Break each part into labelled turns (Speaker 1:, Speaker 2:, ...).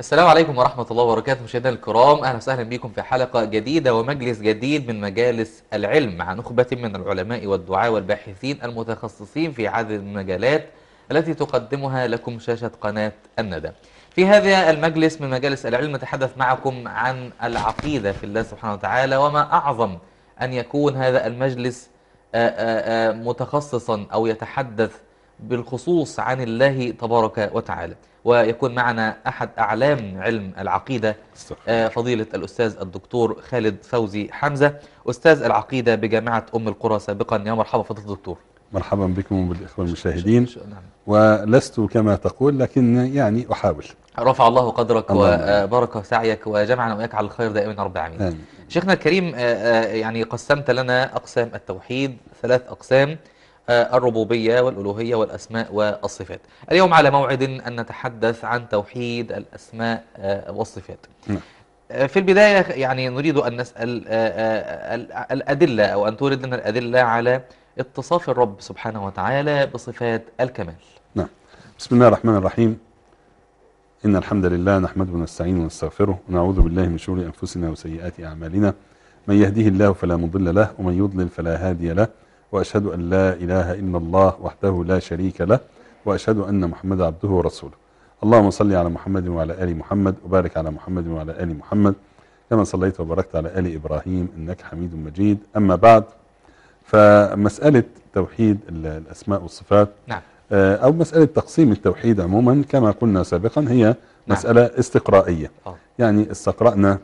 Speaker 1: السلام عليكم ورحمة الله وبركاته مشاهدينا الكرام أهلا وسهلا بكم في حلقة جديدة ومجلس جديد من مجالس العلم مع نخبة من العلماء والدعاة والباحثين المتخصصين في عدد من المجالات التي تقدمها لكم شاشة قناة الندى في هذا المجلس من مجالس العلم نتحدث معكم عن العقيدة في الله سبحانه وتعالى وما أعظم أن يكون هذا المجلس آه، آه، آه، متخصصا أو يتحدث بالخصوص عن الله تبارك وتعالى ويكون معنا أحد أعلام علم العقيدة فضيلة الأستاذ الدكتور خالد فوزي حمزة أستاذ العقيدة بجامعة أم القرى سابقا يا مرحبا فضيلة الدكتور
Speaker 2: مرحبا بكم وبالإخوة المشاهدين نعم. ولست كما تقول لكن يعني أحاول
Speaker 1: رفع الله قدرك وبارك سعيك وجمعنا وإياك على الخير دائما رب العالمين شيخنا الكريم آه، آه، يعني قسمت لنا أقسام التوحيد ثلاث أقسام آه، الربوبية والألوهية والأسماء والصفات اليوم على موعد أن نتحدث عن توحيد الأسماء والصفات نعم. في البداية يعني نريد أن نسأل الأدلة أو أن تورد لنا الأدلة على اتصاف الرب سبحانه وتعالى بصفات الكمال
Speaker 2: نعم بسم الله الرحمن الرحيم إن الحمد لله نحمده ونستعينه ونستغفره ونعوذ بالله من شرور أنفسنا وسيئات أعمالنا من يهديه الله فلا مضل له ومن يضلل فلا هادي له وأشهد أن لا إله إلا الله وحده لا شريك له وأشهد أن محمد عبده ورسوله اللهم صل على محمد وعلى آل محمد وبارك على محمد وعلى آل محمد كما صليت وباركت على آل إبراهيم إنك حميد مجيد أما بعد فمسألة توحيد الأسماء والصفات نعم. آه، أو مسألة تقسيم التوحيد عموما كما قلنا سابقا هي نعم. مسألة استقرائية آه. يعني استقرأنا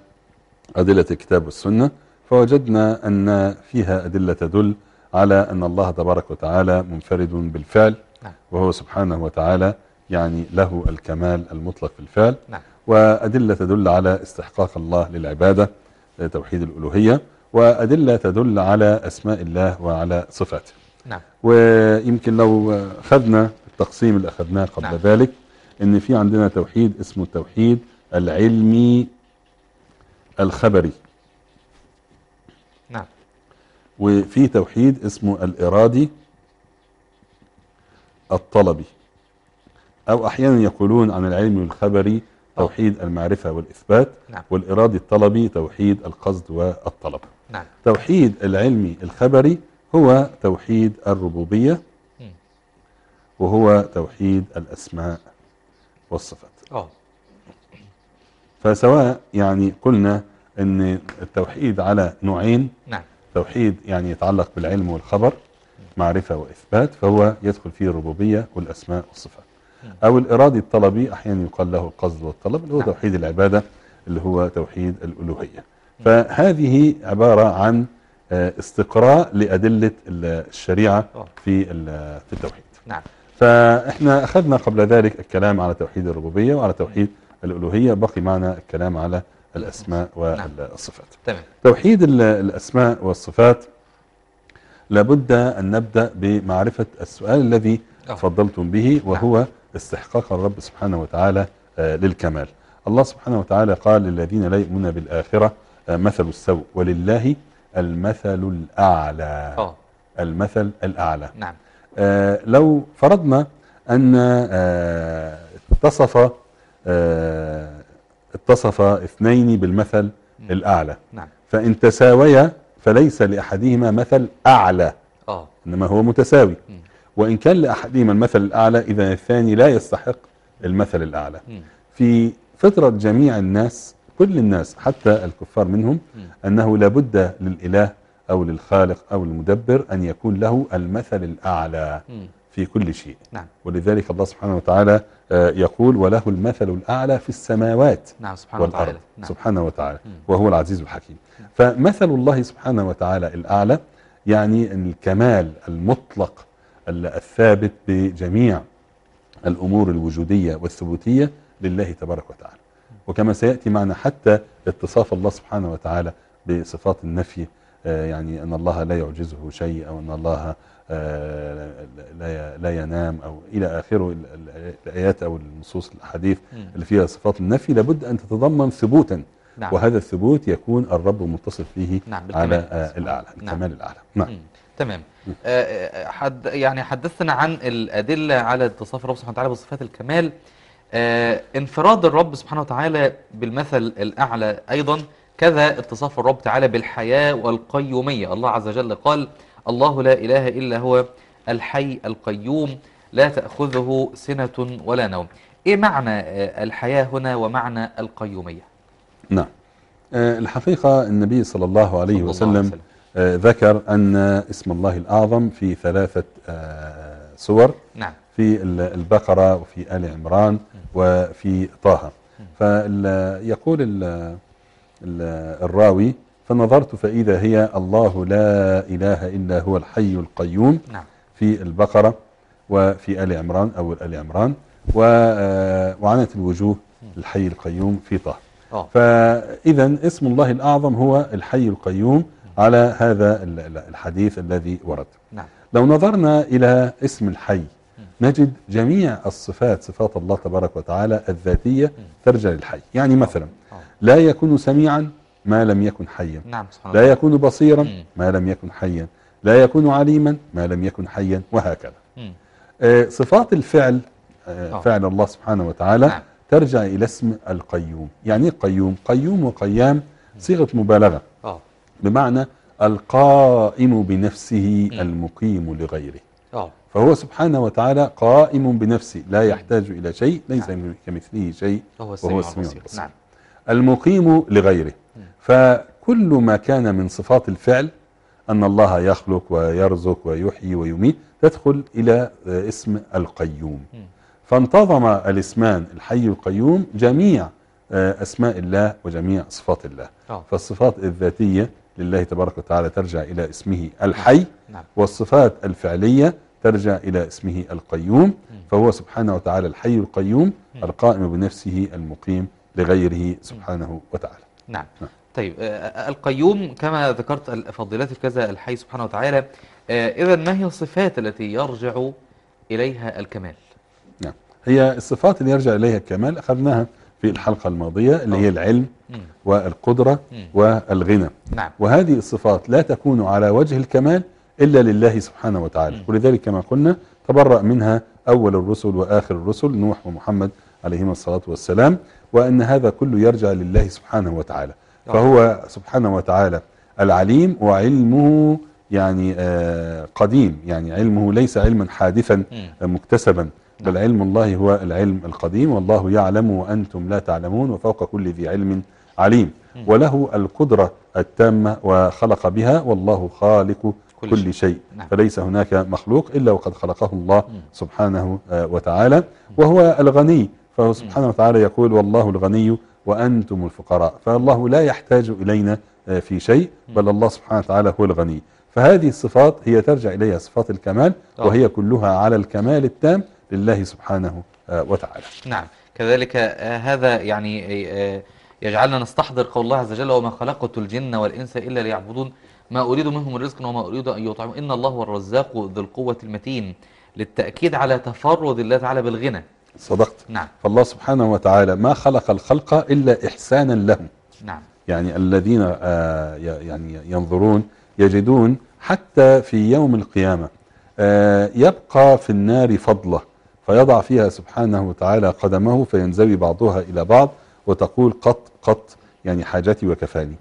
Speaker 2: أدلة الكتاب والسنة فوجدنا أن فيها أدلة تدل على أن الله تبارك وتعالى منفرد بالفعل نعم. وهو سبحانه وتعالى يعني له الكمال المطلق في الفعل نعم. وأدلة تدل على استحقاق الله للعبادة توحيد الألوهية وأدلة تدل على أسماء الله وعلى صفاته نعم ويمكن لو خدنا التقسيم اللي اخذناه قبل نعم. ذلك ان في عندنا توحيد اسمه التوحيد العلمي الخبري نعم وفي توحيد اسمه الارادي الطلبي او احيانا يقولون عن العلم الخبري توحيد المعرفة والإثبات نعم. والإرادي الطلبي توحيد القصد والطلب نعم. توحيد العلمي الخبري هو توحيد الربوبية وهو توحيد الأسماء والصفات آه. فسواء يعني قلنا أن التوحيد على نوعين نعم. توحيد يعني يتعلق بالعلم والخبر معرفة وإثبات فهو يدخل فيه الربوبية والأسماء والصفات أو الإرادي الطلبي أحيانا يقال له القصد والطلب اللي هو نعم. توحيد العبادة اللي هو توحيد الألوهية فهذه عبارة عن استقراء لأدلة الشريعة في في التوحيد نعم فإحنا أخذنا قبل ذلك الكلام على توحيد الربوبية وعلى توحيد الألوهية بقي معنا الكلام على الأسماء نعم. والصفات تمام. توحيد الأسماء والصفات لابد أن نبدأ بمعرفة السؤال الذي أوه. فضلتم به نعم. وهو استحقاق الرب سبحانه وتعالى آه، للكمال الله سبحانه وتعالى قال للذين لا يؤمنون بالآخرة آه، مثل السوء ولله المثل الأعلى أوه. المثل الأعلى نعم آه لو فرضنا أن آه اتصف آه اتصف اثنين بالمثل م. الأعلى نعم. فإن تساويا فليس لأحدهما مثل أعلى أوه. إنما هو متساوي م. وإن كان لأحدهما المثل الأعلى إذا الثاني لا يستحق المثل الأعلى م. في فطرة جميع الناس كل الناس حتى الكفار منهم أنه لابد للإله أو للخالق أو المدبر أن يكون له المثل الأعلى في كل شيء نعم. ولذلك الله سبحانه وتعالى آه، يقول وله المثل الأعلى في السماوات نعم سبحانه والأرض وتعالى نعم. سبحانه وتعالى وهو العزيز الحكيم نعم. فمثل الله سبحانه وتعالى الأعلى يعني الكمال المطلق الثابت بجميع الأمور الوجودية والثبوتية لله تبارك وتعالى وكما سيأتي معنا حتى اتصاف الله سبحانه وتعالى بصفات النفي آه، يعني أن الله لا يعجزه شيء أو أن الله آه، لا لا ينام أو إلى آخره الآيات أو النصوص الأحاديث اللي فيها صفات النفي لابد أن تتضمن ثبوتا نعم. وهذا الثبوت يكون الرب متصف به نعم على آه، الأعلى نعم. الكمال نعم. الأعلى نعم مم.
Speaker 1: تمام آه حد يعني حدثنا عن الأدلة على اتصاف الرب سبحانه وتعالى بصفات الكمال آه، انفراد الرب سبحانه وتعالى بالمثل الأعلى أيضا كذا اتصاف الرب تعالى بالحياة والقيومية الله عز وجل قال الله لا إله إلا هو الحي القيوم لا تأخذه سنة ولا نوم إيه معنى آه، الحياة هنا ومعنى القيومية؟
Speaker 2: نعم آه، الحقيقة النبي صلى الله عليه صلى وسلم, الله عليه وسلم. ذكر أن اسم الله الأعظم في ثلاثة سور نعم في البقرة وفي آل عمران وفي طه فيقول الراوي فنظرت فإذا هي الله لا إله إلا هو الحي القيوم نعم. في البقرة وفي آل عمران أو آل عمران آه، وعنت الوجوه الحي القيوم في طه فإذا اسم الله الأعظم هو الحي القيوم على هذا الحديث الذي ورد نعم. لو نظرنا إلى اسم الحي نجد جميع الصفات صفات الله تبارك وتعالى الذاتية ترجع للحي يعني مثلا آه. لا يكون سميعا ما لم يكن حيا نعم، لا يكون بصيرا ما لم يكن حيا لا يكون عليما ما لم يكن حيا وهكذا آه، صفات الفعل آه، فعل الله سبحانه وتعالى نعم. ترجع إلى اسم القيوم يعني قيوم قيوم وقيام صيغة مبالغة بمعنى القائم بنفسه المقيم لغيره فهو سبحانه وتعالى قائم بنفسه لا يحتاج إلى شيء ليس نعم. كمثله شيء وهو السميع البصير نعم. المقيم لغيره فكل ما كان من صفات الفعل أن الله يخلق ويرزق ويحيي ويميت تدخل إلى اسم القيوم فانتظم الاسمان الحي القيوم جميع آه، أسماء الله وجميع صفات الله آه. فالصفات الذاتية لله تبارك وتعالى ترجع إلى اسمه الحي نعم. والصفات الفعلية ترجع إلى اسمه القيوم فهو سبحانه وتعالى الحي القيوم القائم بنفسه المقيم لغيره سبحانه وتعالى نعم, نعم.
Speaker 1: طيب آه، آه، القيوم كما ذكرت فضيلة كذا الحي سبحانه وتعالى آه، إذا ما هي الصفات التي يرجع إليها الكمال
Speaker 2: نعم هي الصفات اللي يرجع إليها الكمال أخذناها في الحلقة الماضية اللي هي العلم والقدرة والغنى نعم. وهذه الصفات لا تكون على وجه الكمال إلا لله سبحانه وتعالى ولذلك كما قلنا تبرأ منها أول الرسل وآخر الرسل نوح ومحمد عليهما الصلاة والسلام وأن هذا كله يرجع لله سبحانه وتعالى آه. فهو سبحانه وتعالى العليم وعلمه يعني آه، قديم يعني علمه ليس علما حادثا مكتسبا بل نعم. علم الله هو العلم القديم والله يعلم وأنتم لا تعلمون وفوق كل ذي علم عليم وله القدرة التامة وخلق بها والله خالق كل, كل شيء نعم. فليس هناك مخلوق إلا وقد خلقه الله م. سبحانه آه، وتعالى وهو الغني فهو سبحانه وتعالى يقول والله الغني وأنتم الفقراء فالله لا يحتاج إلينا آه، في شيء بل الله سبحانه وتعالى هو الغني فهذه الصفات هي ترجع إليها صفات الكمال وهي كلها على الكمال التام لله سبحانه آه، وتعالى
Speaker 1: نعم كذلك هذا يعني يجعلنا نستحضر قول الله عز وجل وما خلقت الجن والإنس إلا ليعبدون ما أريد منهم الرزق وما أريد أن يطعم إن الله هو الرزاق ذو القوة المتين للتأكيد على تفرد الله تعالى بالغنى
Speaker 2: صدقت نعم فالله سبحانه وتعالى ما خلق الخلق إلا إحسانا لهم نعم يعني الذين آه يعني ينظرون يجدون حتى في يوم القيامة آه يبقى في النار فضلة فيضع فيها سبحانه وتعالى قدمه فينزوي بعضها إلى بعض وتقول قط قط يعني حاجتي وكفاني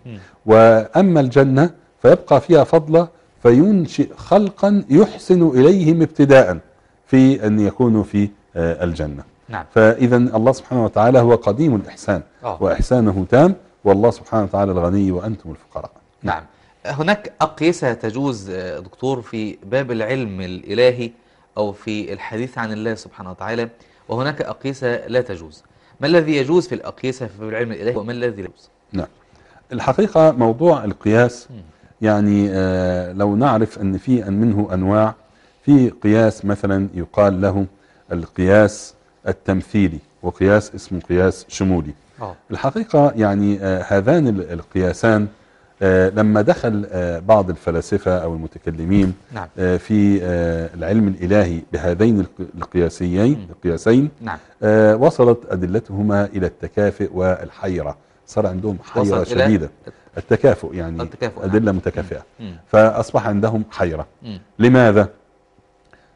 Speaker 2: وأما الجنة فيبقى فيها فضلة فينشئ خلقا يحسن إليهم ابتداء في أن يكونوا في آه، الجنة نعم. فإذا الله سبحانه وتعالى هو قديم الإحسان أوه. وإحسانه تام والله سبحانه وتعالى الغني وأنتم الفقراء
Speaker 1: نعم, هناك أقيسة تجوز آه، دكتور في باب العلم الإلهي أو في الحديث عن الله سبحانه وتعالى وهناك أقيسة لا تجوز ما الذي يجوز في الأقيسة في باب العلم الإلهي وما الذي لا يجوز
Speaker 2: نعم الحقيقة موضوع القياس م. يعني آه، لو نعرف أن في منه أنواع في قياس مثلا يقال له القياس التمثيلي وقياس اسمه قياس شمولي أوه. الحقيقة يعني آه، هذان القياسان آه، لما دخل بعض الفلاسفة أو المتكلمين نعم. في العلم الإلهي بهذين القياسيين القياسين نعم. وصلت أدلتهما إلى التكافئ والحيرة صار عندهم حيرة شديدة التكافؤ يعني التكافؤ نعم. أدلة نعم. متكافئة مم. فأصبح عندهم حيرة مم. لماذا؟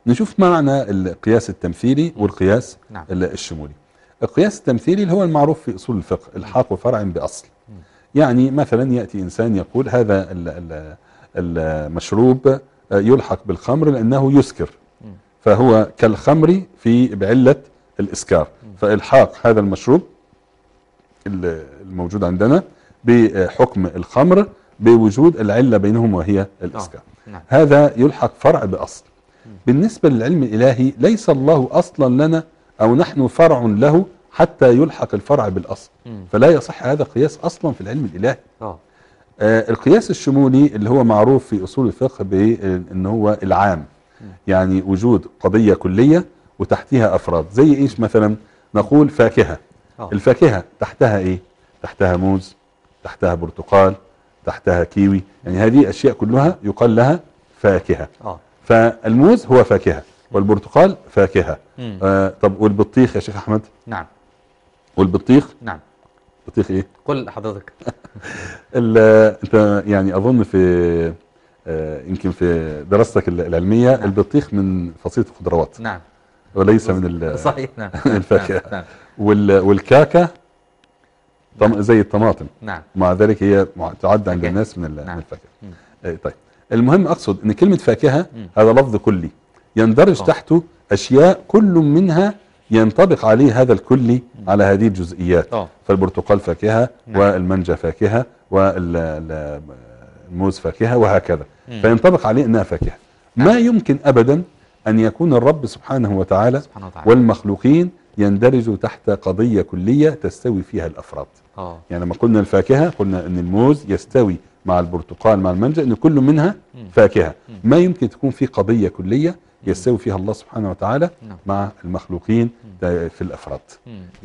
Speaker 2: نشوف معنى القياس التمثيلي والقياس نعم. الشمولي القياس التمثيلي اللي هو المعروف في أصول الفقه الحاق فرع بأصل مم. يعني مثلا يأتي إنسان يقول هذا المشروب آه، يلحق بالخمر لأنه يسكر فهو كالخمر في بعلة الإسكار فإلحاق هذا المشروب الموجود عندنا بحكم الخمر بوجود العلة بينهم وهي الإسكار آه، نعم. هذا يلحق فرع بأصل بالنسبة للعلم الإلهي ليس الله أصلا لنا أو نحن فرع له حتى يلحق الفرع بالأصل فلا يصح هذا قياس أصلا في العلم الإلهي آه. آه القياس الشمولي اللي هو معروف في أصول الفقه بأنه هو العام يعني وجود قضية كلية وتحتها أفراد زي إيش مثلا نقول فاكهة آه. الفاكهة تحتها إيه تحتها موز تحتها برتقال تحتها كيوي يعني هذه أشياء كلها يقال لها فاكهة آه. فالموز هو فاكهة والبرتقال فاكهة آه طب والبطيخ يا شيخ أحمد نعم والبطيخ نعم بطيخ إيه قل حضرتك أنت يعني أظن في آه يمكن في دراستك العلمية نعم. البطيخ من فصيلة الخضروات نعم وليس من صحيح نعم الفاكهة نعم. نعم. والكاكا طم... زي الطماطم نعم مع ذلك هي تعد عند الناس من, نعم. الفاكهه نعم. طيب المهم اقصد ان كلمه فاكهه مم. هذا لفظ كلي يندرج تحته اشياء كل منها ينطبق عليه هذا الكلي على هذه الجزئيات أوه. فالبرتقال فاكهه نعم. والمانجا فاكهه والموز فاكهه وهكذا مم. فينطبق عليه انها فاكهه نعم. ما يمكن ابدا ان يكون الرب سبحانه وتعالى, سبحانه وتعالى. والمخلوقين يندرج تحت قضية كلية تستوي فيها الأفراد آه. يعني لما قلنا الفاكهة قلنا أن الموز يستوي مع البرتقال مع المنجا أن كل منها فاكهة ما يمكن تكون في قضية كلية يستوي فيها الله سبحانه وتعالى نعم. مع المخلوقين في الأفراد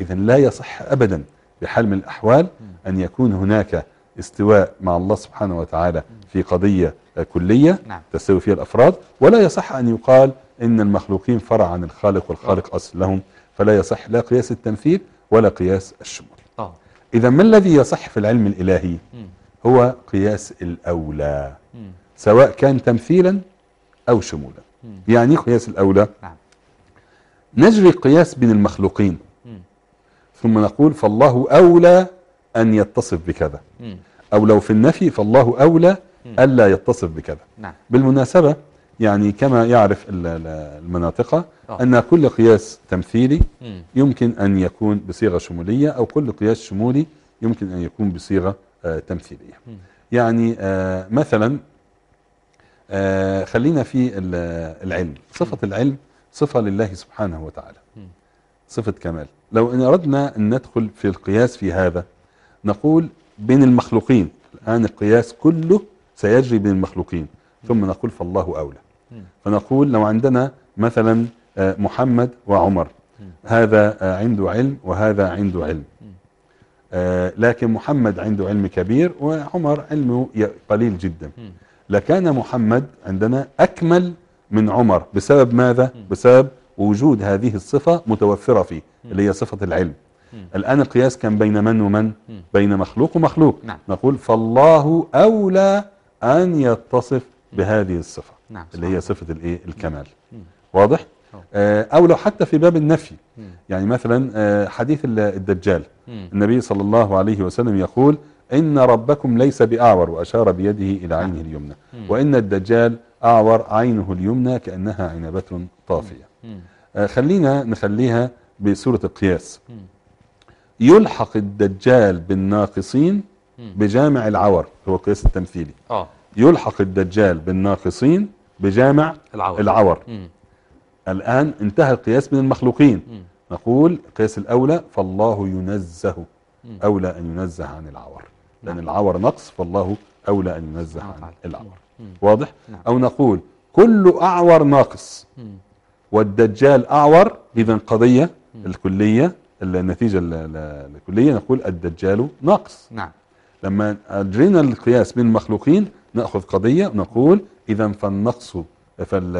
Speaker 2: إذا لا يصح أبدا بحال من الأحوال أن يكون هناك استواء مع الله سبحانه وتعالى في قضية كلية نعم. تستوي فيها الأفراد ولا يصح أن يقال إن المخلوقين فرع عن الخالق والخالق آه. أصل لهم فلا يصح لا قياس التمثيل ولا قياس الشمول آه. إذا ما الذي يصح في العلم الإلهي هو قياس الأولى سواء كان تمثيلا أو شمولا يعني قياس الأولى نعم. نجري قياس بين المخلوقين ثم نقول فالله أولى أن يتصف بكذا أو لو في النفي فالله أولى ألا يتصف بكذا نعم. بالمناسبة يعني كما يعرف المناطق آه. أن كل قياس تمثيلي يمكن أن يكون بصيغة شمولية أو كل قياس شمولي يمكن أن يكون بصيغة آه، تمثيلية يعني آه، مثلا خلينا في العلم صفة العلم صفة لله سبحانه وتعالى صفة كمال لو إن أردنا أن ندخل في القياس في هذا نقول بين المخلوقين الآن القياس كله سيجري بين المخلوقين ثم نقول فالله أولى فنقول لو عندنا مثلا آه، محمد وعمر هذا آه، عنده علم وهذا عنده علم آه، لكن محمد عنده علم كبير وعمر علمه قليل جدا لكان محمد عندنا أكمل من عمر بسبب ماذا؟ بسبب وجود هذه الصفة متوفرة فيه اللي هي صفة العلم الآن القياس كان بين من ومن؟ بين مخلوق ومخلوق نعم. نقول فالله أولى أن يتصف بهذه الصفة نعم. اللي هي صفة الايه الكمال واضح؟ آه، أو لو حتى في باب النفي يعني مثلا آه، حديث الدجال النبي صلى الله عليه وسلم يقول إن ربكم ليس بأعور وأشار بيده إلى عينه نعم. اليمنى وإن الدجال أعور عينه اليمنى كأنها عنبة طافية آه، خلينا نخليها بسورة القياس يلحق الدجال بالناقصين بجامع العور هو القياس التمثيلي آه. يلحق الدجال بالناقصين بجامع العور, العور. الآن انتهى القياس من المخلوقين م. نقول قياس الأولى فالله ينزه م. أولى أن ينزه عن العور نعم. لأن العور نقص فالله أولى أن ينزه عن نعم. العور م. واضح؟ نعم. أو نقول كل أعور ناقص م. والدجال أعور إذا قضية م. الكلية النتيجة الكلية نقول الدجال ناقص نعم لما أجرينا القياس من المخلوقين نأخذ قضية نقول إذا فالنقص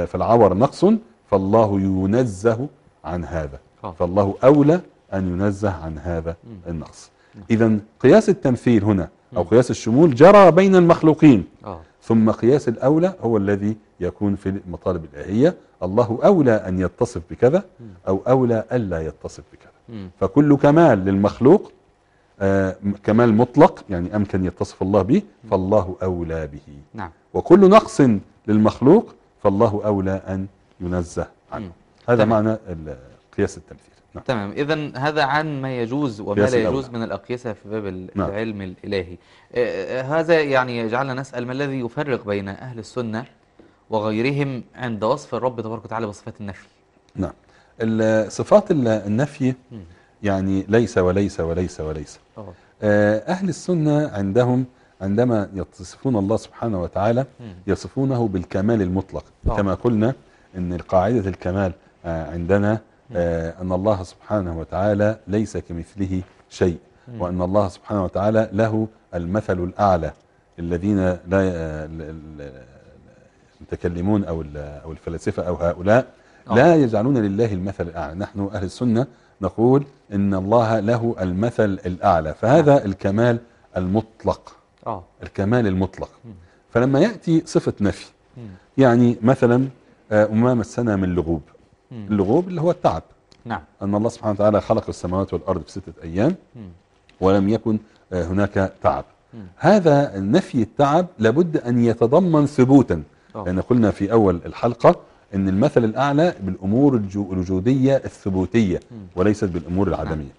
Speaker 2: فالعور نقص فالله ينزه عن هذا آه. فالله أولى أن ينزه عن هذا النقص إذا قياس التمثيل هنا أو قياس الشمول جرى بين المخلوقين آه. ثم قياس الأولى هو الذي يكون في المطالب الآلهية الله أولى أن يتصف بكذا أو أولى ألا يتصف بكذا فكل كمال للمخلوق آه، كمال مطلق يعني أمكن يتصف الله به فالله أولى به نعم. وكل نقص للمخلوق فالله أولى أن ينزه عنه مم. هذا تمام. معنى قياس التمثيل
Speaker 1: نعم. تمام إذا هذا عن ما يجوز وما لا يجوز الأولى. من الأقيسة في باب نعم. العلم نعم. الإلهي آه، آه، هذا يعني يجعلنا نسأل ما الذي يفرق بين أهل السنة وغيرهم عند وصف الرب تبارك وتعالى بصفات النفي
Speaker 2: نعم صفات النفي مم. يعني ليس وليس وليس وليس آه. آه، أهل السنة عندهم عندما يصفون الله سبحانه وتعالى يصفونه بالكمال المطلق آه. كما قلنا أن قاعدة الكمال عندنا أن الله سبحانه وتعالى ليس كمثله شيء وأن الله سبحانه وتعالى له المثل الأعلى الذين لا المتكلمون أو الفلاسفة أو هؤلاء لا يجعلون لله المثل الأعلى نحن أهل السنة نقول إن الله له المثل الأعلى فهذا الكمال المطلق آه. الكمال المطلق فلما يأتي صفة نفي يعني مثلا وما آه، مسنا من لغوب اللغوب اللي هو التعب نعم. أن الله سبحانه وتعالى خلق السماوات والأرض في ستة أيام ولم يكن آه، هناك تعب هذا نفي التعب لابد أن يتضمن ثبوتا آه. لأن قلنا في أول الحلقة ان المثل الاعلى بالامور الوجوديه الثبوتيه وليست بالامور العدميه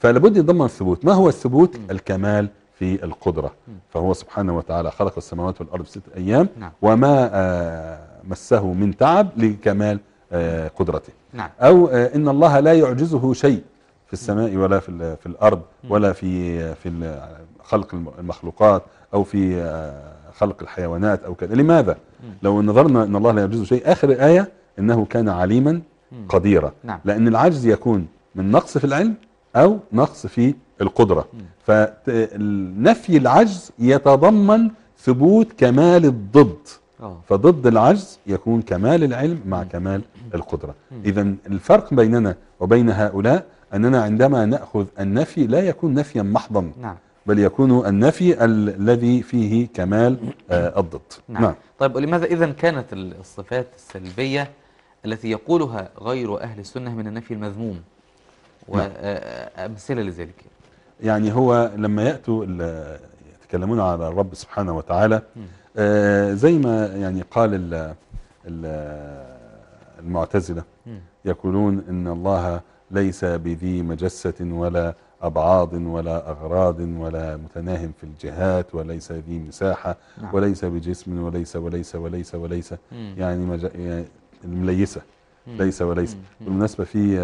Speaker 2: فلابد يتضمن الثبوت ما هو الثبوت الكمال في القدرة فهو سبحانه وتعالى خلق السماوات والأرض في ستة أيام نعم. وما آه، مسه من تعب لكمال آه، قدرته نعم. أو آه، إن الله لا يعجزه شيء في السماء ولا في, في الأرض ولا في, في خلق المخلوقات أو في خلق الحيوانات أو كذا لماذا؟ لو نظرنا أن الله لا يعجزه شيء آخر الآية أنه كان عليما قديرا نعم. لأن العجز يكون من نقص في العلم أو نقص في القدرة فنفي العجز يتضمن ثبوت كمال الضد فضد العجز يكون كمال العلم مع كمال القدرة إذا الفرق بيننا وبين هؤلاء أننا عندما نأخذ النفي لا يكون نفيا محضا نعم. بل يكون النفي الذي فيه كمال آه، الضد نعم. نعم
Speaker 1: طيب ولماذا إذا كانت الصفات السلبية التي يقولها غير أهل السنة من النفي المذموم وأمثلة نعم. آه، لذلك
Speaker 2: يعني هو لما يأتوا يتكلمون على الرب سبحانه وتعالى آه، زي ما يعني قال الـ المعتزلة يقولون إن الله ليس بذي مجسة ولا أبعاض ولا أغراض ولا متناهٍ في الجهات وليس ذي مساحة نعم. وليس بجسم وليس وليس وليس وليس مم. يعني, مج... يعني المليسة مم. ليس وليس بالمناسبة في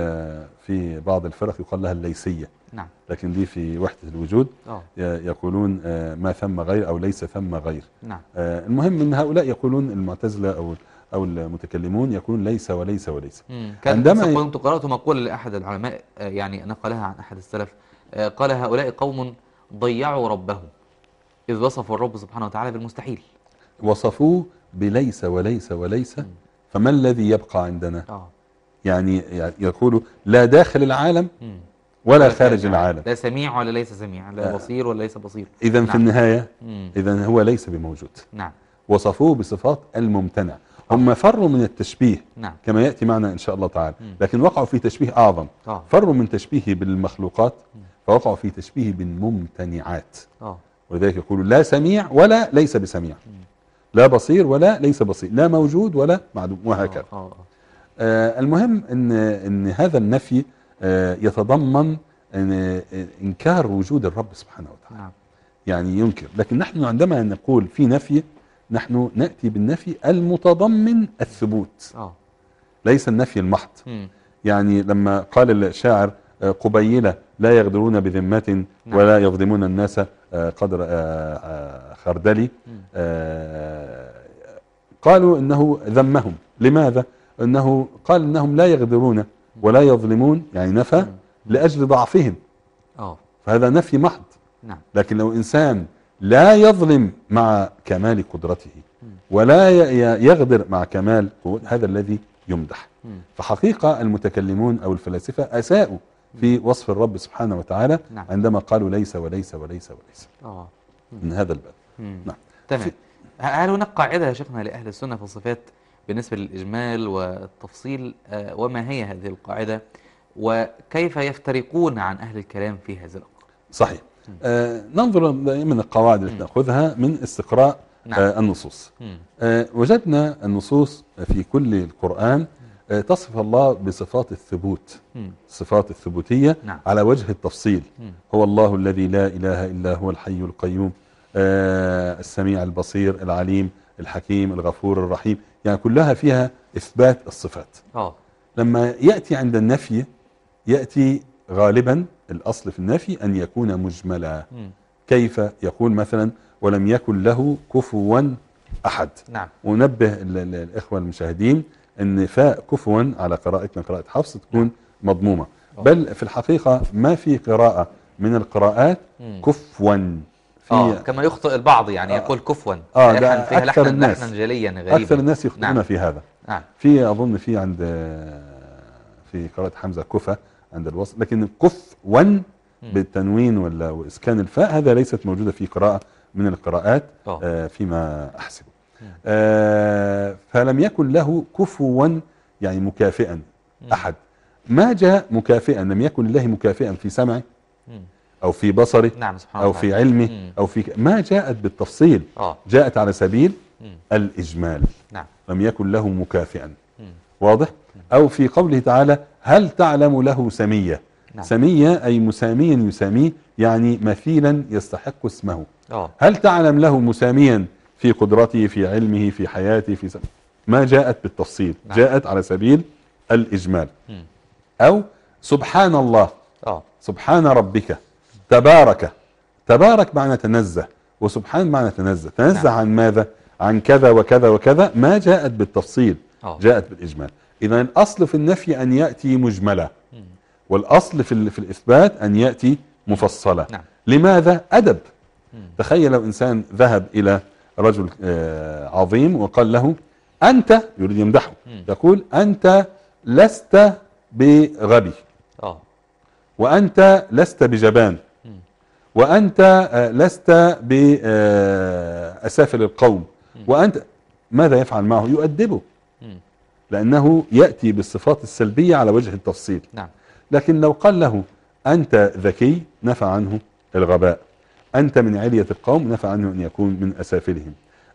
Speaker 2: في بعض الفرق يقال لها الليسية نعم. لكن دي في وحدة الوجود أوه. يقولون آه، ما ثم غير أو ليس ثم غير نعم. آه، المهم أن هؤلاء يقولون المعتزلة أو أو المتكلمون يقولون ليس وليس وليس عندما كنت قرأت مقولة لأحد العلماء آه، يعني
Speaker 1: نقلها عن أحد السلف آه، قال هؤلاء قوم ضيعوا ربهم إذ وصفوا الرب سبحانه وتعالى بالمستحيل
Speaker 2: وصفوه بليس وليس وليس فما الذي يبقى عندنا آه. يعني يقولوا لا داخل العالم ولا خارج العالم
Speaker 1: لا سميع ولا ليس سميع لا آه. بصير ولا ليس بصير إذا نعم. في النهاية
Speaker 2: إذا هو ليس بموجود نعم وصفوه بصفات الممتنع هم فروا من التشبيه نعم. كما يأتي معنا إن شاء الله تعالى لكن وقعوا في تشبيه أعظم آه. فروا من تشبيه بالمخلوقات فوقعوا في تشبيه بالممتنعات آه. ولذلك يقولوا لا سميع ولا ليس بسميع م. لا بصير ولا ليس بصير لا موجود ولا معدوم وهكذا آه،, آه. آه. آه المهم إن, إن هذا النفي آه يتضمن إن إنكار وجود الرب سبحانه وتعالى نعم. يعني ينكر لكن نحن عندما نقول في نفي نحن نأتي بالنفي المتضمن الثبوت آه. ليس النفي المحض يعني لما قال الشاعر آه، قبيلة لا يغدرون بذمة نعم. ولا يظلمون الناس آه، قدر آه، خردلي قالوا انه ذمهم لماذا انه قال انهم لا يغدرون ولا يظلمون يعني نفى لاجل ضعفهم فهذا نفي محض نعم. لكن لو انسان لا يظلم مع كمال قدرته ولا يغدر مع كمال قوته هذا الذي يمدح فحقيقة المتكلمون أو الفلاسفة أساءوا في وصف الرب سبحانه وتعالى نعم. عندما قالوا ليس وليس وليس وليس
Speaker 3: آه. من هذا الباب نعم
Speaker 1: تمام هل هناك قاعدة يا شيخنا لأهل السنة في الصفات بالنسبة للإجمال والتفصيل آه، وما هي هذه القاعدة وكيف يفترقون عن أهل الكلام في هذه الأمر
Speaker 2: صحيح آه، ننظر من القواعد التي نأخذها من استقراء نعم. آه، النصوص آه، وجدنا النصوص في كل القرآن تصف الله بصفات الثبوت صفات الثبوتية نعم. على وجه التفصيل هو الله الذي لا إله إلا هو الحي القيوم آه السميع البصير العليم الحكيم الغفور الرحيم يعني كلها فيها إثبات الصفات أوه. لما يأتي عند النفي يأتي غالبا الأصل في النفي أن يكون مجملا كيف يقول مثلا ولم يكن له كفوا أحد نعم. ونبه الإخوة المشاهدين أن فاء كفوا على قراءة من قراءة حفص تكون مضمومة بل في الحقيقة ما في قراءة من القراءات كفوا آه
Speaker 1: كما يخطئ البعض يعني آه يقول كفوا آه, آه، لحن فيها أكثر لحنا, الناس لحنا جليا غريبا أكثر الناس يخطئون
Speaker 2: نعم. في هذا نعم. في أظن في عند آه، في قراءة حمزة كفى عند الوسط لكن الكف ون بالتنوين ولا وإسكان الفاء هذا ليست موجودة في قراءة من القراءات آه, آه، فيما أحسب آه فلم يكن له كفوا يعني مكافئا أحد ما جاء مكافئا لم يكن الله مكافئا في سمعه أو في بصره نعم سبحان أو في علمه أو في ما جاءت بالتفصيل آه. جاءت على سبيل الإجمال نعم. لم يكن له مكافئا واضح أو في قوله تعالى هل تعلم له سمية نعم. سمية أي مساميا يساميه يعني مثيلا يستحق اسمه أوه. هل تعلم له مساميا في قدرته في علمه في حياته في سم... ما جاءت بالتفصيل نعم. جاءت على سبيل الإجمال م. أو سبحان الله أوه. سبحان ربك تبارك تبارك معنى تنزه وسبحان معنى تنزه تنزه نعم. عن ماذا عن كذا وكذا وكذا ما جاءت بالتفصيل أوه. جاءت بالإجمال إذا الأصل في النفي أن يأتي مجملة والأصل في, في الإثبات أن يأتي مفصلة نعم. لماذا؟ أدب تخيل لو إنسان ذهب إلى رجل آه، عظيم وقال له أنت يريد يمدحه يقول أنت لست بغبي آه. وأنت لست بجبان وأنت آه، لست بأسافل القوم وأنت ماذا يفعل معه يؤدبه لأنه يأتي بالصفات السلبية على وجه التفصيل نعم. لكن لو قال له أنت ذكي نفى عنه الغباء أنت من علية القوم نفى عنه أن يكون من أسافلهم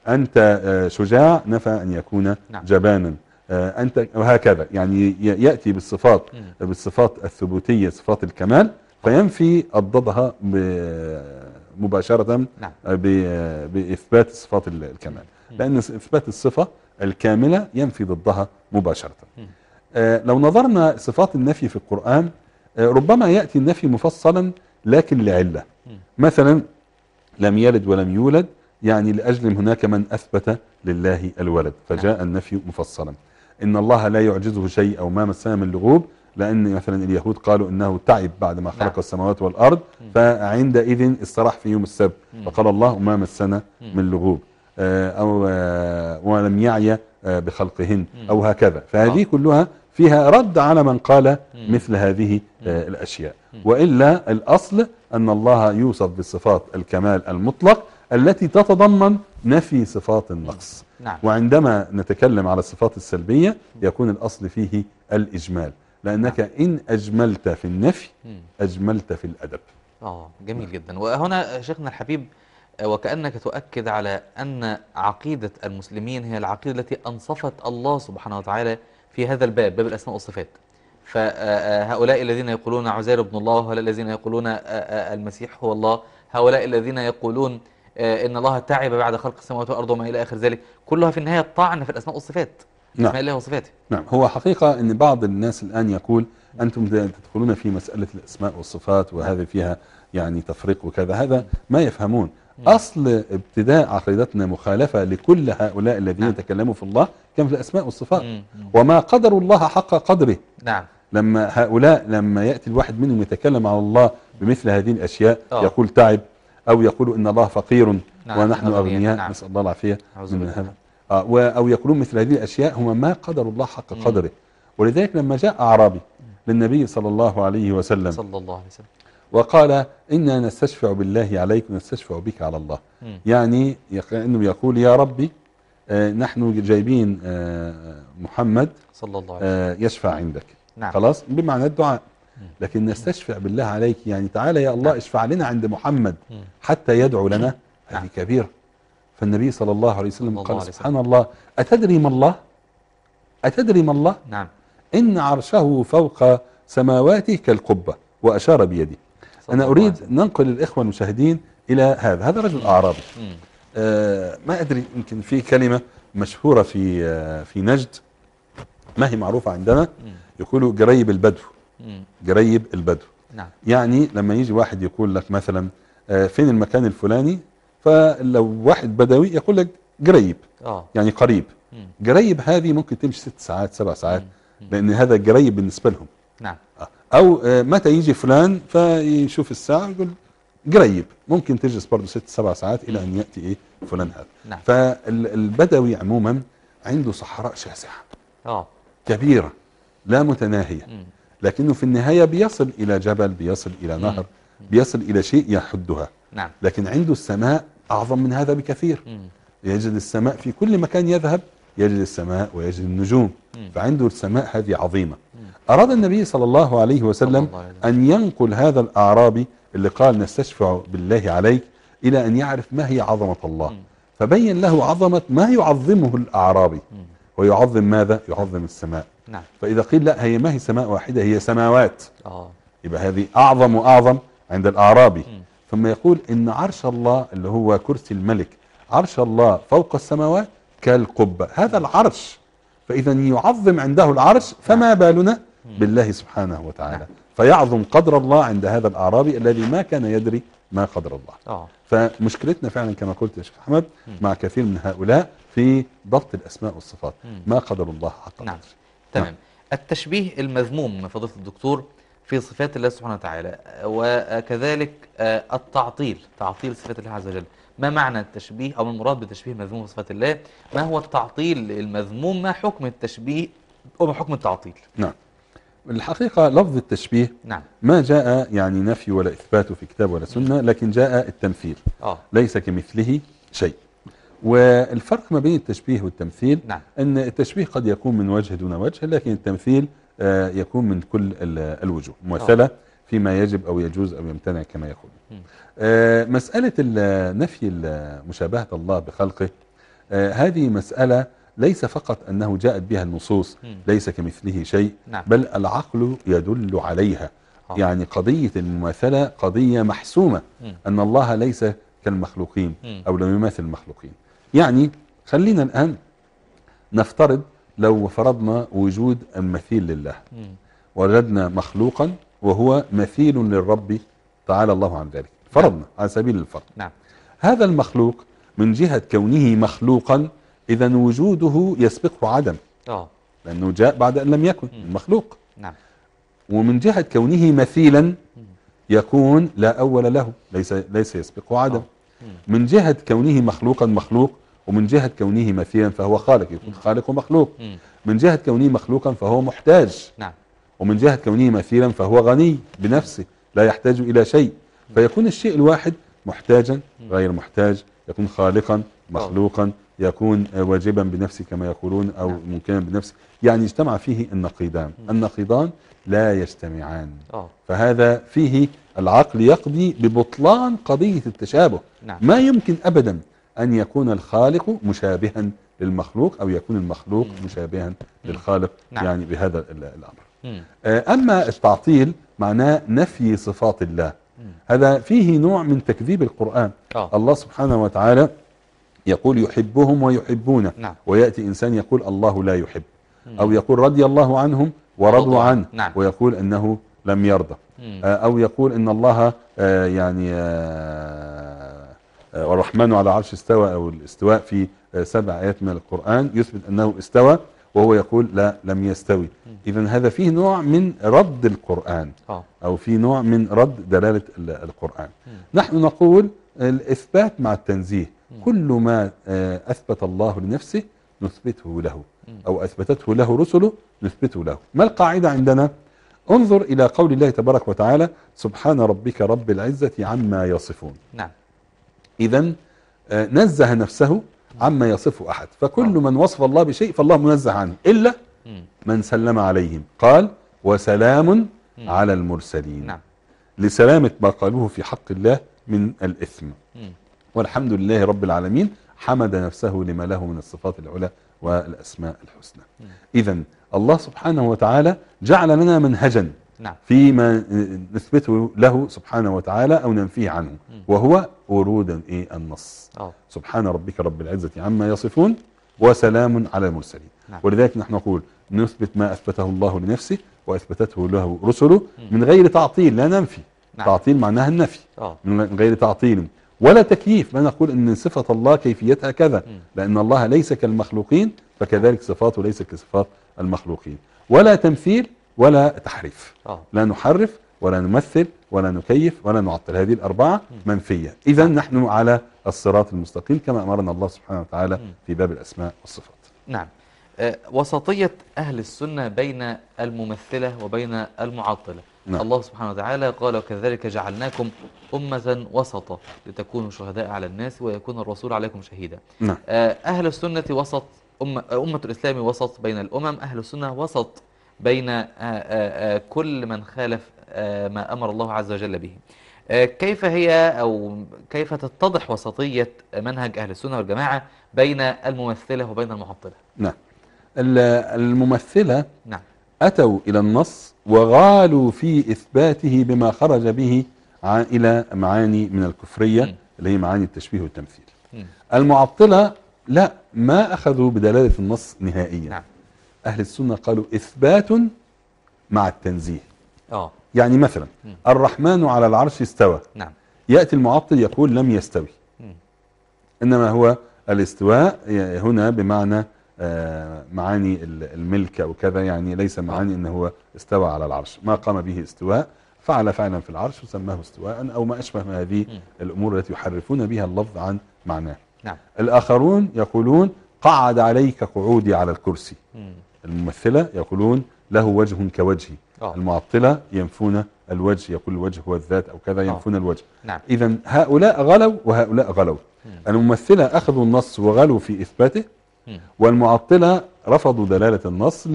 Speaker 2: أنت آه، شجاع نفى أن يكون نعم. جبانا آه، أنت وهكذا يعني يأتي بالصفات بالصفات الثبوتية صفات الكمال فينفي الضدها مباشرة نعم. آه، بإثبات صفات الكمال لأن إثبات الصفة الكاملة ينفي ضدها مباشرة آه، لو نظرنا صفات النفي في القرآن آه، ربما يأتي النفي مفصلا لكن لعلة مثلا لم يلد ولم يولد يعني لأجل هناك من أثبت لله الولد فجاء نعم. النفي مفصلا إن الله لا يعجزه شيء أو ما مسنا من لغوب لأن مثلا اليهود قالوا إنه تعب بعد ما خلق نعم. السماوات والأرض فعندئذ استراح في يوم السبت فقال الله ما مسنا من لغوب آه، أو آه، ولم يعي آه، بخلقهن أو هكذا فهذه كلها فيها رد على من قال مثل هذه الأشياء وإلا الأصل أن الله يوصف بصفات الكمال المطلق التي تتضمن نفي صفات النقص نعم. وعندما نتكلم على الصفات السلبية يكون الأصل فيه الإجمال لأنك نعم. إن أجملت في النفي أجملت في الأدب
Speaker 1: آه جميل جدا وهنا شيخنا الحبيب وكأنك تؤكد على أن عقيدة المسلمين هي العقيدة التي أنصفت الله سبحانه وتعالى في هذا الباب باب الأسماء والصفات فهؤلاء آه، آه، الذين يقولون عزير بن الله هؤلاء الذين يقولون آه، المسيح هو الله هؤلاء الذين يقولون إن الله تعب بعد خلق السماوات والأرض وما إلى آخر ذلك كلها في النهاية طعن في الأسماء والصفات نعم. اسماء الله وصفاته
Speaker 2: نعم هو حقيقة أن بعض الناس الآن يقول أنتم تدخلون في مسألة الأسماء والصفات وهذا فيها يعني تفريق وكذا هذا ما يفهمون أصل ابتداء عقيدتنا مخالفة لكل هؤلاء الذين تكلموا نعم. يتكلموا في الله كان في الأسماء والصفات مم. مم. وما قدر الله حق قدره نعم لما هؤلاء لما يأتي الواحد منهم يتكلم على الله بمثل هذه الأشياء أوه. يقول تعب أو يقول إن الله فقير نعم. ونحن أغنياء نعم. نسأل الله العافية من هذا آه أو يقولون مثل هذه الأشياء هم ما قدروا الله حق قدره ولذلك لما جاء أعرابي للنبي صلى الله عليه وسلم صلى الله عليه وسلم وقال إنا نستشفع بالله عليك ونستشفع بك على الله يعني أنه يقول يا ربي آه، نحن جايبين آه، محمد صلى الله عليه آه، وسلم يشفع عندك نعم. خلاص بمعنى الدعاء لكن نستشفع بالله عليك يعني تعالى يا الله نعم. اشفع لنا عند محمد حتى يدعو لنا هذه نعم. كبيرة فالنبي صلى الله عليه وسلم قال سبحان الله أتدري ما الله أتدري ما الله نعم إن عرشه فوق سماواته كالقبة وأشار بيده أنا أريد ننقل الإخوة المشاهدين إلى هذا هذا رجل أعرابي آه ما أدري يمكن في كلمة مشهورة في آه في نجد ما هي معروفة عندنا يقولوا قريب البدو قريب البدو نعم. يعني لما يجي واحد يقول لك مثلا آه فين المكان الفلاني فلو واحد بدوي يقول لك قريب آه. يعني قريب قريب هذه ممكن تمشي ست ساعات سبع ساعات مم. مم. لأن هذا قريب بالنسبة لهم نعم آه. او آه، متى يجي فلان فيشوف الساعة يقول قريب ممكن تجلس برضه ست سبع ساعات الى ان يأتي ايه فلان هذا نعم. فالبدوي عموما عنده صحراء شاسعة اه كبيرة لا متناهية مم. لكنه في النهاية بيصل الى جبل بيصل الى نهر مم. بيصل الى شيء يحدها نعم. لكن عنده السماء اعظم من هذا بكثير مم. يجد السماء في كل مكان يذهب يجد السماء ويجد النجوم مم. فعنده السماء هذه عظيمة أراد النبي صلى الله عليه وسلم الله أن ينقل هذا الأعرابي اللي قال نستشفع بالله عليك إلى أن يعرف ما هي عظمة الله فبين له عظمة ما يعظمه الأعرابي ويعظم ماذا؟ يعظم السماء نعم. فإذا قيل لا هي ما هي سماء واحدة هي سماوات آه. يبقى هذه أعظم وأعظم عند الأعرابي م. ثم يقول إن عرش الله اللي هو كرسي الملك عرش الله فوق السماوات كالقبة هذا العرش فإذا يعظم عنده العرش فما نعم. بالنا بالله سبحانه وتعالى فيعظم قدر الله عند هذا الأعرابي الذي ما كان يدري ما قدر الله أوه. فمشكلتنا فعلا كما قلت يا شيخ أحمد مع كثير من هؤلاء في ضبط الأسماء والصفات ما قدر الله حق
Speaker 3: نعم
Speaker 1: تمام نعم. التشبيه المذموم من فضيلة الدكتور في صفات الله سبحانه وتعالى وكذلك آه، التعطيل تعطيل صفات الله عز وجل ما معنى التشبيه أو المراد بالتشبيه المذموم في صفات الله ما هو التعطيل المذموم ما حكم التشبيه وما حكم التعطيل
Speaker 2: نعم الحقيقة لفظ التشبيه نعم. ما جاء يعني نفي ولا إثبات في كتاب ولا سنة لكن جاء التمثيل أوه. ليس كمثله شيء والفرق ما بين التشبيه والتمثيل نعم. أن التشبيه قد يكون من وجه دون وجه لكن التمثيل آه يكون من كل الوجوه مماثلة آه. فيما يجب أو يجوز أو يمتنع كما يقول آه مسألة نفي مشابهة الله بخلقه آه هذه مسألة ليس فقط أنه جاءت بها النصوص ليس كمثله شيء نعم. بل العقل يدل عليها آه. يعني قضية المماثلة قضية محسومة م. أن الله ليس كالمخلوقين م. أو لم يماثل المخلوقين يعني خلينا الآن نفترض لو فرضنا وجود المثيل لله وجدنا مخلوقا وهو مثيل للرب تعالى الله عن ذلك فرضنا نعم. على سبيل الفرض نعم. هذا المخلوق من جهة كونه مخلوقا إذا وجوده يسبقه عدم آه. لأنه جاء بعد أن لم يكن م. المخلوق نعم. ومن جهة كونه مثيلا يكون لا أول له ليس, ليس يسبقه عدم آه. من جهة كونه مخلوقا مخلوق ومن جهة كونه مثيلا فهو خالق يكون خالق ومخلوق من جهة كونه مخلوقا فهو محتاج نعم. ومن جهة كونه مثيلا فهو غني بنفسه لا يحتاج إلى شيء فيكون الشيء الواحد محتاجا غير محتاج يكون خالقا آه. مخلوقا يكون واجبا بنفسه كما يقولون أو نعم. ممكنا بنفسه يعني اجتمع فيه النقيضان النقيضان لا يجتمعان آه. فهذا فيه العقل يقضي ببطلان قضية التشابه نعم. ما يمكن أبدا أن يكون الخالق مشابها للمخلوق أو يكون المخلوق مم. مشابها للخالق نعم. يعني بهذا الأمر مم. آه، أما التعطيل معناه نفي صفات الله مم. هذا فيه نوع من تكذيب القرآن أوه. الله سبحانه وتعالى يقول يحبهم ويحبونه نعم. ويأتي إنسان يقول الله لا يحب أو يقول رضي الله عنهم ورضوا عنه نعم. ويقول أنه لم يرضى آه، أو يقول أن الله آه، يعني آه، والرحمن على عرش استوى أو الاستواء في سبع آيات من القرآن يثبت أنه استوى وهو يقول لا لم يستوي إذا هذا فيه نوع من رد القرآن أو في نوع من رد دلالة القرآن نحن نقول الإثبات مع التنزيه كل ما آه، أثبت الله لنفسه نثبته له أو أثبتته له رسله نثبته له ما القاعدة عندنا انظر إلى قول الله تبارك وتعالى سبحان ربك رب العزة عما يصفون نعم إذا آه، نزه نفسه عما يصفه أحد فكل من وصف الله بشيء فالله منزه عنه إلا من سلم عليهم قال وسلام على المرسلين نعم. لسلامة ما قالوه في حق الله من الإثم والحمد لله رب العالمين حمد نفسه لما له من الصفات العلى والأسماء الحسنى إذا الله سبحانه وتعالى جعل لنا منهجا نعم. فيما نثبته له سبحانه وتعالى أو ننفيه عنه وهو ورود إيه النص سبحان ربك رب العزة عما يصفون وسلام على المرسلين نعم. ولذلك نحن نقول نثبت ما أثبته الله لنفسه وأثبتته له رسله من غير تعطيل لا ننفي نعم. تعطيل معناها النفي من غير تعطيل ولا تكييف ما نقول أن صفة الله كيفيتها كذا لأن الله ليس كالمخلوقين فكذلك صفاته ليس كصفات المخلوقين ولا تمثيل ولا تحريف آه. لا نحرف ولا نمثل ولا نكيف ولا نعطل هذه الأربعة منفية إذا نحن على الصراط المستقيم كما أمرنا الله سبحانه وتعالى في باب الأسماء والصفات
Speaker 1: نعم آه، وسطية أهل السنة بين الممثلة وبين المعطلة نعم. الله سبحانه وتعالى قال وكذلك جعلناكم أمة وسطا لتكونوا شهداء على الناس ويكون الرسول عليكم شهيدا نعم. آه، أهل السنة وسط آه، أمة, الإسلام وسط بين الأمم أهل السنة وسط بين آه، كل من خالف ما أمر الله عز وجل به كيف هي أو كيف تتضح وسطية منهج أهل السنة والجماعة بين الممثلة وبين المعطلة
Speaker 2: نعم الممثلة نعم أتوا إلى النص وغالوا في إثباته بما خرج به إلى معاني من الكفرية اللي هي معاني التشبيه والتمثيل المعطلة لا ما أخذوا بدلالة النص نهائيا نعم. أهل السنة قالوا إثبات مع التنزيه أوه. يعني مثلا الرحمن على العرش استوى نعم. يأتي المعطل يقول لم يستوي إنما هو الاستواء هنا بمعنى آه، معاني الملكة وكذا يعني ليس معاني أنه هو استوى على العرش ما قام به استواء فعل فعلا في العرش وسماه استواء أو ما أشبه من هذه الأمور التي يحرفون بها اللفظ عن معناه نعم. الآخرون يقولون قعد عليك قعودي على الكرسي الممثلة يقولون له وجه كوجهي أوه. المعطلة ينفون الوجه يقول الوجه هو الذات أو كذا آه. ينفون أوه. الوجه نعم. إذا هؤلاء غلوا وهؤلاء غلوا الممثلة أخذوا النص وغلوا في إثباته والمعطلة رفضوا دلالة النص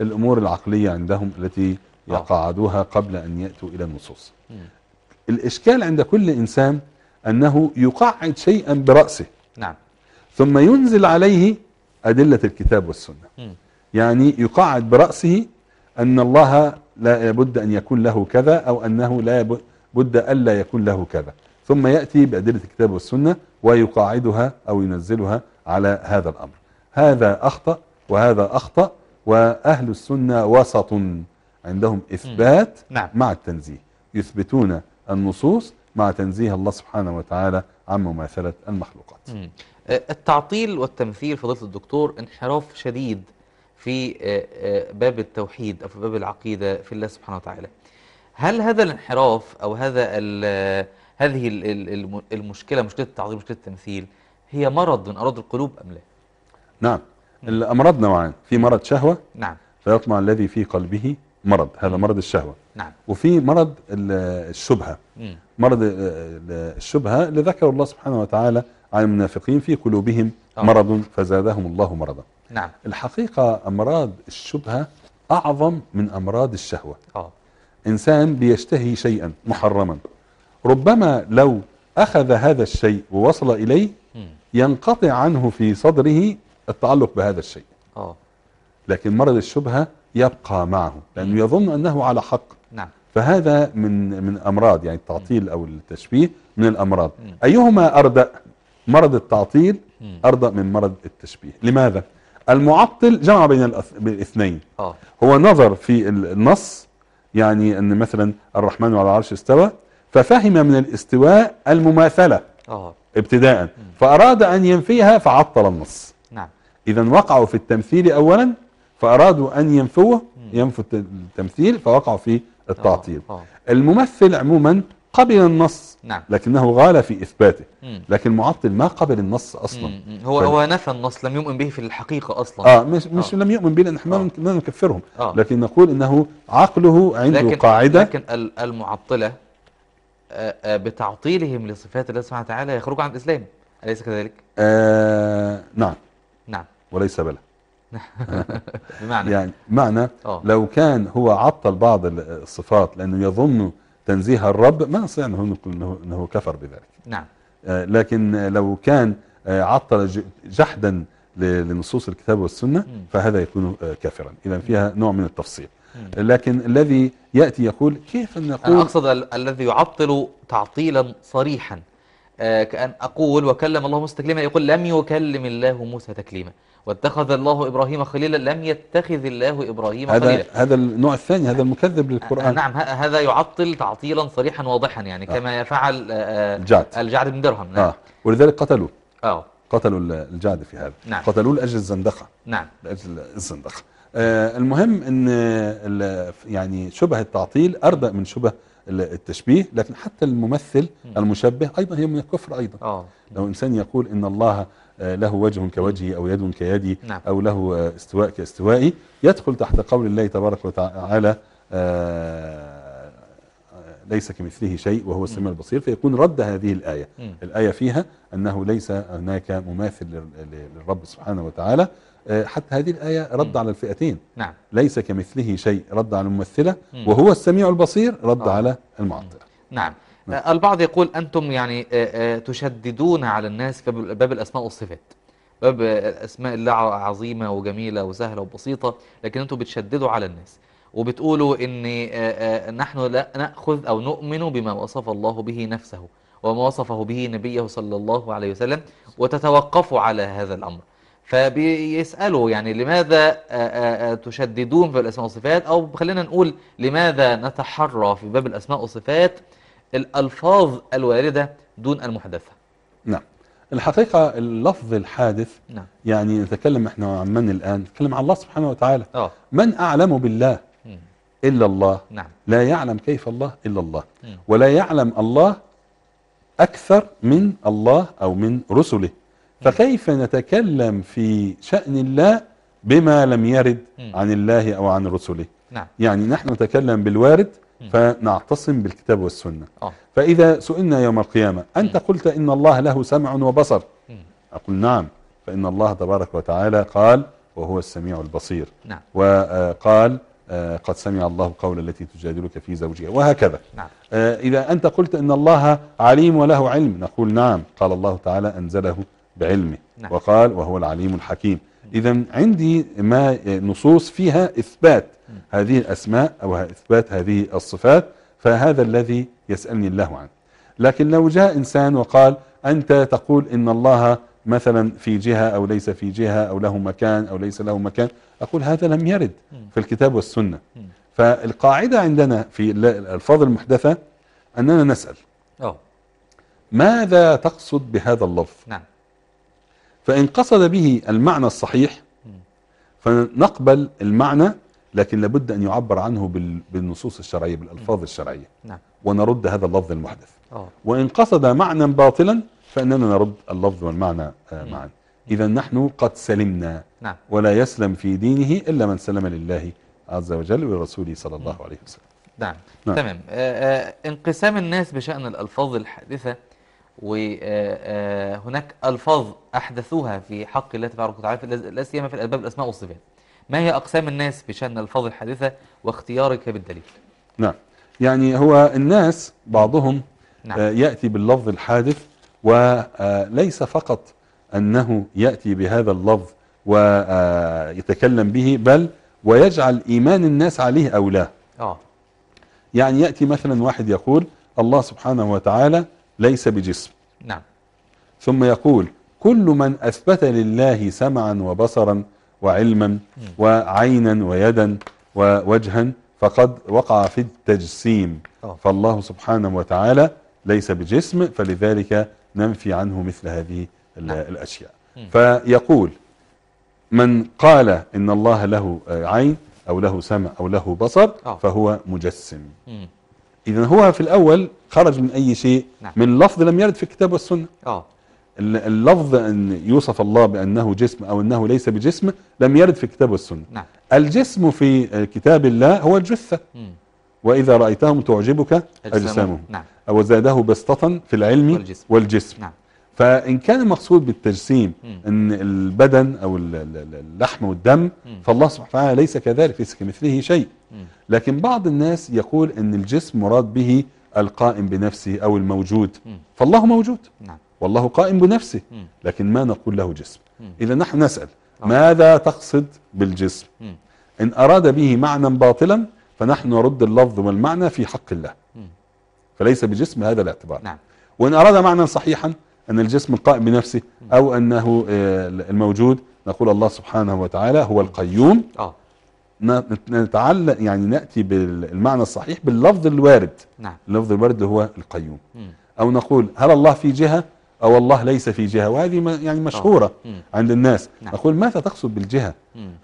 Speaker 2: للأمور العقلية عندهم التي آه. يقعدوها قبل أن يأتوا إلى النصوص الإشكال عند كل إنسان أنه يقعد شيئا برأسه نعم. ثم ينزل عليه أدلة الكتاب والسنة يعني يقعد برأسه أن الله لا يبد أن يكون له كذا أو أنه لا بد ألا يكون له كذا ثم يأتي بأدلة الكتاب والسنة ويقاعدها أو ينزلها على هذا الأمر هذا أخطأ وهذا أخطأ وأهل السنة وسط عندهم إثبات نعم. مع التنزيه يثبتون النصوص مع تنزيه الله سبحانه وتعالى عن مماثلة المخلوقات
Speaker 1: التعطيل والتمثيل فضيلة الدكتور انحراف شديد في باب التوحيد أو في باب العقيدة في الله سبحانه وتعالى هل هذا الانحراف أو هذا هذه المشكلة مشكلة التعطيل مشكلة التمثيل هي مرض من أراضي القلوب أم لا؟
Speaker 2: نعم الأمراض نوعان في مرض شهوة نعم فيطمع الذي في قلبه مرض هذا مرض الشهوة نعم وفي مرض الشبهة مم. مرض الشبهة اللي ذكر الله سبحانه وتعالى عن المنافقين في قلوبهم أوه. مرض فزادهم الله مرضا نعم الحقيقة أمراض الشبهة أعظم من أمراض الشهوة أوه. إنسان بيشتهي شيئا محرما ربما لو أخذ هذا الشيء ووصل إليه ينقطع عنه في صدره التعلق بهذا الشيء اه لكن مرض الشبهة يبقى معه لأنه يظن أنه على حق نعم فهذا من من أمراض يعني التعطيل أو التشبيه من الأمراض أيهما أردأ مرض التعطيل أردأ من مرض التشبيه لماذا؟ المعطل جمع بين الاثنين آه. هو نظر في النص يعني أن مثلا الرحمن على العرش استوى ففهم من الاستواء المماثلة آه. ابتداء فأراد أن ينفيها فعطل النص إذا وقعوا في التمثيل أولا فأرادوا أن ينفوه ينفوا التمثيل فوقعوا في التعطيل آه، آه. الممثل عموما قبل النص نعم. لكنه غال في إثباته مم. لكن معطل ما قبل النص أصلا مم. هو ف... هو
Speaker 1: نفى النص لم يؤمن به في الحقيقة أصلا آه
Speaker 2: مش, مش آه. لم يؤمن به لأن احنا آه. ما نكفرهم آه. لكن نقول أنه عقله عنده لكن قاعدة
Speaker 1: لكن المعطلة آه، بتعطيلهم لصفات الله سبحانه وتعالى يخرج عن الإسلام أليس كذلك؟
Speaker 2: آه نعم وليس بلا بمعنى يعني معنى أوه. لو كان هو عطل بعض الصفات لأنه يظن تنزيه الرب ما نستطيع انه نقول أنه كفر بذلك نعم آه لكن لو كان آه عطل جحدا لنصوص الكتاب والسنة م. فهذا يكون آه كافرا إذا فيها نوع من التفصيل م. لكن الذي يأتي يقول كيف نقول أنا أقصد
Speaker 1: الذي يعطل تعطيلا صريحا آه، كأن أقول وكلم الله موسى تكليما يقول لم يكلم الله موسى تكليما واتخذ الله إبراهيم خليلا لم يتخذ الله إبراهيم هذا خليلا
Speaker 2: هذا النوع الثاني هذا المكذب للقرآن آه، نعم
Speaker 1: هذا يعطل تعطيلا صريحا واضحا يعني كما آه. كما يفعل آه، الجعد الجعد بن درهم نعم آه.
Speaker 2: ولذلك قتلوه آه. قتلوا الجعد في هذا نعم. قتلوه لأجل الزندقة نعم لأجل الزندقة آه المهم أن يعني شبه التعطيل أردأ من شبه التشبيه لكن حتى الممثل المشبه أيضا هي من الكفر أيضا أوه. لو إنسان يقول إن الله آه، له وجه كوجهي أو يد كيدي نعم. أو له آه، استواء كاستوائي يدخل تحت قول الله تبارك وتعالى آه، ليس كمثله شيء وهو السميع البصير فيكون رد هذه الآية الآية فيها أنه ليس هناك مماثل للرب سبحانه وتعالى آه، حتى هذه الآية رد على الفئتين نعم. ليس كمثله شيء رد على الممثلة مم. وهو السميع البصير رد أوه. على المعطلة
Speaker 1: نعم. نعم آه، البعض يقول أنتم يعني آه، تشددون على الناس في باب الأسماء والصفات باب أسماء الله عظيمة وجميلة وسهلة وبسيطة لكن أنتم بتشددوا على الناس وبتقولوا إن نحن لا نأخذ أو نؤمن بما وصف الله به نفسه وما وصفه به نبيه صلى الله عليه وسلم وتتوقفوا على هذا الأمر فبيسألوا يعني لماذا آه، آه، آه، تشددون في الأسماء والصفات أو خلينا نقول لماذا نتحرى في باب الأسماء والصفات الألفاظ الواردة دون المحدثة
Speaker 2: نعم الحقيقة اللفظ الحادث نعم. يعني نتكلم احنا عن من الآن نتكلم عن الله سبحانه وتعالى أوه. من أعلم بالله مم. إلا الله نعم. لا يعلم كيف الله إلا الله مم. ولا يعلم الله أكثر من الله أو من رسله فكيف نتكلم في شأن الله بما لم يرد عن الله أو عن رسله نعم. يعني نحن نتكلم بالوارد فنعتصم بالكتاب والسنة أوه. فإذا سئلنا يوم القيامة أنت قلت إن الله له سمع وبصر أقول نعم فإن الله تبارك وتعالى قال وهو السميع البصير نعم. وقال آه، آه، قد سمع الله قول التي تجادلك في زوجها وهكذا نعم. آه، إذا أنت قلت إن الله عليم وله علم نقول نعم قال الله تعالى أنزله بعلمه نعم. وقال وهو العليم الحكيم إذا عندي ما نصوص فيها إثبات هذه الأسماء أو إثبات هذه الصفات فهذا الذي يسألني الله عنه لكن لو جاء إنسان وقال أنت تقول إن الله مثلا في جهة أو ليس في جهة أو له مكان أو ليس له مكان أقول هذا لم يرد في الكتاب والسنة فالقاعدة عندنا في الألفاظ المحدثة أننا نسأل ماذا تقصد بهذا اللفظ نعم. فإن قصد به المعنى الصحيح فنقبل المعنى لكن لابد أن يعبر عنه بالنصوص الشرعية بالألفاظ الشرعية نعم. ونرد هذا اللفظ المحدث وإن قصد معنى باطلا فإننا نرد اللفظ والمعنى آه، معا إذا نحن قد سلمنا نعم. ولا يسلم في دينه إلا من سلم لله عز وجل ولرسوله صلى الله عليه وسلم
Speaker 1: نعم, نعم. تمام آه، آه، انقسام الناس بشأن الألفاظ الحادثة وهناك ألفاظ أحدثوها في حق الله تبارك وتعالى لا سيما في الألباب الأسماء والصفات ما هي أقسام الناس بشأن ألفاظ الحادثة واختيارك بالدليل
Speaker 2: نعم يعني هو الناس بعضهم نعم. آه، يأتي باللفظ الحادث وليس آه، فقط أنه يأتي بهذا اللفظ ويتكلم آه، به بل ويجعل إيمان الناس عليه أو لا آه. يعني يأتي مثلا واحد يقول الله سبحانه وتعالى ليس بجسم نعم ثم يقول كل من أثبت لله سمعا وبصرا وعلما وعينا ويدا ووجها فقد وقع في التجسيم فالله سبحانه وتعالى ليس بجسم فلذلك ننفي عنه مثل هذه نعم. الأشياء فيقول من قال إن الله له عين أو له سمع أو له بصر فهو مجسم إذا هو في الأول خرج من أي شيء نعم. من لفظ لم يرد في الكتاب والسنة آه. اللفظ أن يوصف الله بأنه جسم أو أنه ليس بجسم لم يرد في الكتاب والسنة نعم. الجسم في كتاب الله هو الجثة م. وإذا رأيتهم تعجبك أجسامهم, أجسامهم. نعم. أو زاده بسطة في العلم والجسم, والجسم. نعم. فإن كان المقصود بالتجسيم أن البدن أو اللحم والدم فالله سبحانه وتعالى ليس كذلك ليس كمثله شيء لكن بعض الناس يقول أن الجسم مراد به القائم بنفسه أو الموجود فالله موجود نعم. والله قائم بنفسه لكن ما نقول له جسم إذا نحن نسأل آه. ماذا تقصد بالجسم إن أراد به معنى باطلا فنحن نرد اللفظ والمعنى في حق الله فليس بجسم هذا الاعتبار نعم. وإن أراد معنى صحيحا أن الجسم القائم بنفسه أو أنه آه، الموجود نقول الله سبحانه وتعالى هو القيوم آه. نتعلق يعني نأتي بالمعنى الصحيح باللفظ الوارد نعم. اللفظ الوارد اللي هو القيوم أو نقول هل الله في جهة أو الله ليس في جهة وهذه يعني آه. مشهورة عند الناس نعم. نقول ماذا تقصد بالجهة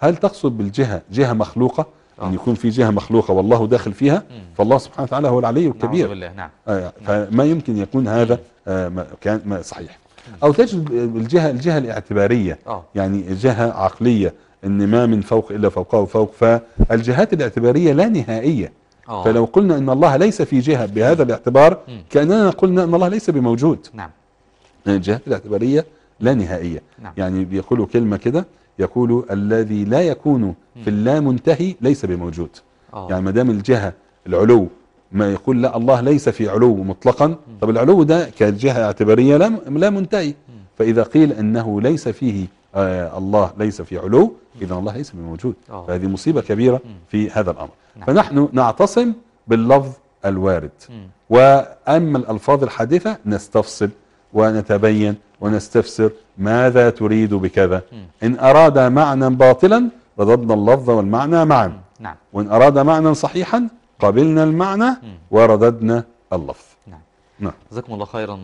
Speaker 2: هل تقصد بالجهة جهة مخلوقة ان يكون في جهه مخلوقه والله داخل فيها فالله سبحانه وتعالى هو العلي الكبير بالله. نعم. آه، فما يمكن يكون هذا آه، كان صحيح او تجد الجهه الجهه الاعتباريه آه. يعني جهه عقليه ان ما من فوق الا فوقه فوق فالجهات الاعتباريه لا نهائيه فلو قلنا ان الله ليس في جهه بهذا الاعتبار كاننا قلنا ان الله ليس بموجود نعم الجهات الاعتباريه لا نهائيه نعم. يعني بيقولوا كلمه كده يقول الذي لا يكون في اللا منتهي ليس بموجود آه. يعني ما دام الجهة العلو ما يقول لا الله ليس في علو مطلقا طب العلو ده كجهة اعتبارية لا, لا منتهي فإذا قيل أنه ليس فيه آه الله ليس في علو إذا الله ليس بموجود آه. فهذه مصيبة كبيرة في هذا الأمر نعم. فنحن نعتصم باللفظ الوارد وأما الألفاظ الحادثة نستفصل ونتبين ونستفسر ماذا تريد بكذا إن أراد معنى باطلا رددنا اللفظ والمعنى معا نعم. وإن أراد معنى صحيحا قبلنا المعنى ورددنا اللفظ نعم.
Speaker 3: نعم
Speaker 1: جزاكم الله خيرا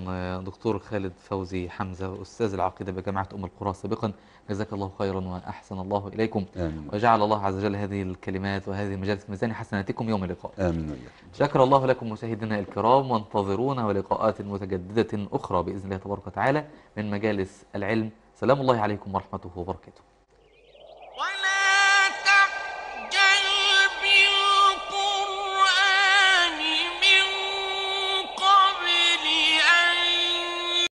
Speaker 1: دكتور خالد فوزي حمزة أستاذ العقيدة بجامعة أم القرى سابقا جزاك الله خيرا وأحسن الله إليكم آمين. وجعل الله عز وجل هذه الكلمات وهذه المجالس ميزان حسناتكم يوم اللقاء آمين شكر الله لكم مشاهدينا الكرام وانتظرونا ولقاءات متجددة أخرى بإذن الله تبارك وتعالى من مجالس العلم سلام الله عليكم ورحمته وبركاته